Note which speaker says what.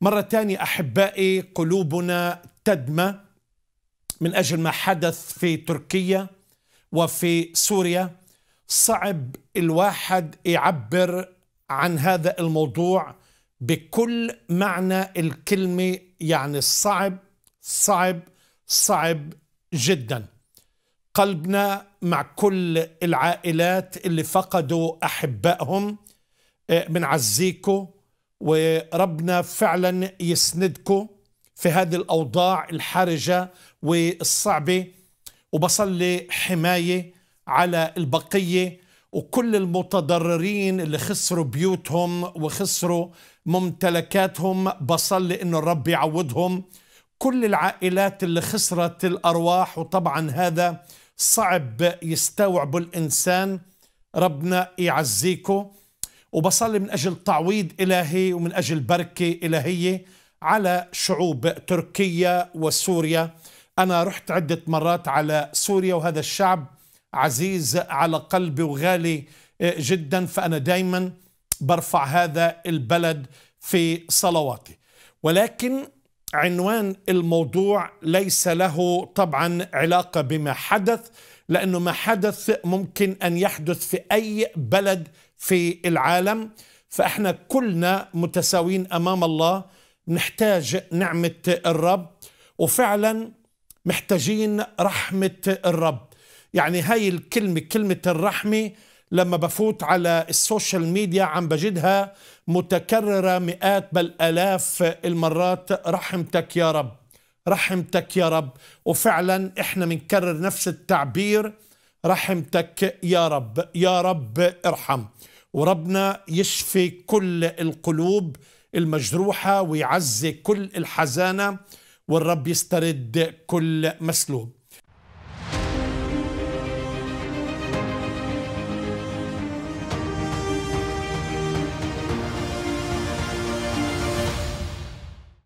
Speaker 1: مرة ثانية أحبائي قلوبنا تدمى من أجل ما حدث في تركيا وفي سوريا صعب الواحد يعبر عن هذا الموضوع بكل معنى الكلمة يعني صعب صعب صعب جدا قلبنا مع كل العائلات اللي فقدوا أحبائهم آه، بنعزيكم وربنا فعلا يسندكم في هذه الأوضاع الحرجة والصعبة وبصلي حماية على البقية وكل المتضررين اللي خسروا بيوتهم وخسروا ممتلكاتهم بصلي انه الرب يعوضهم كل العائلات اللي خسرت الارواح وطبعا هذا صعب يستوعبه الانسان ربنا يعزيكم وبصلي من أجل تعويض إلهي ومن أجل بركة إلهية على شعوب تركيا وسوريا أنا رحت عدة مرات على سوريا وهذا الشعب عزيز على قلبي وغالي آه، جدا فأنا دايما برفع هذا البلد في صلواتي ولكن عنوان الموضوع ليس له طبعا علاقة بما حدث لأنه ما حدث ممكن أن يحدث في أي بلد في العالم فإحنا كلنا متساوين أمام الله نحتاج نعمة الرب وفعلا محتاجين رحمة الرب يعني هاي الكلمة كلمة الرحمة لما بفوت على السوشيال ميديا عم بجدها متكررة مئات بل ألاف المرات رحمتك يا رب رحمتك يا رب وفعلا احنا بنكرر نفس التعبير رحمتك يا رب يا رب ارحم وربنا يشفي كل القلوب المجروحة ويعزي كل الحزانة والرب يسترد كل مسلوب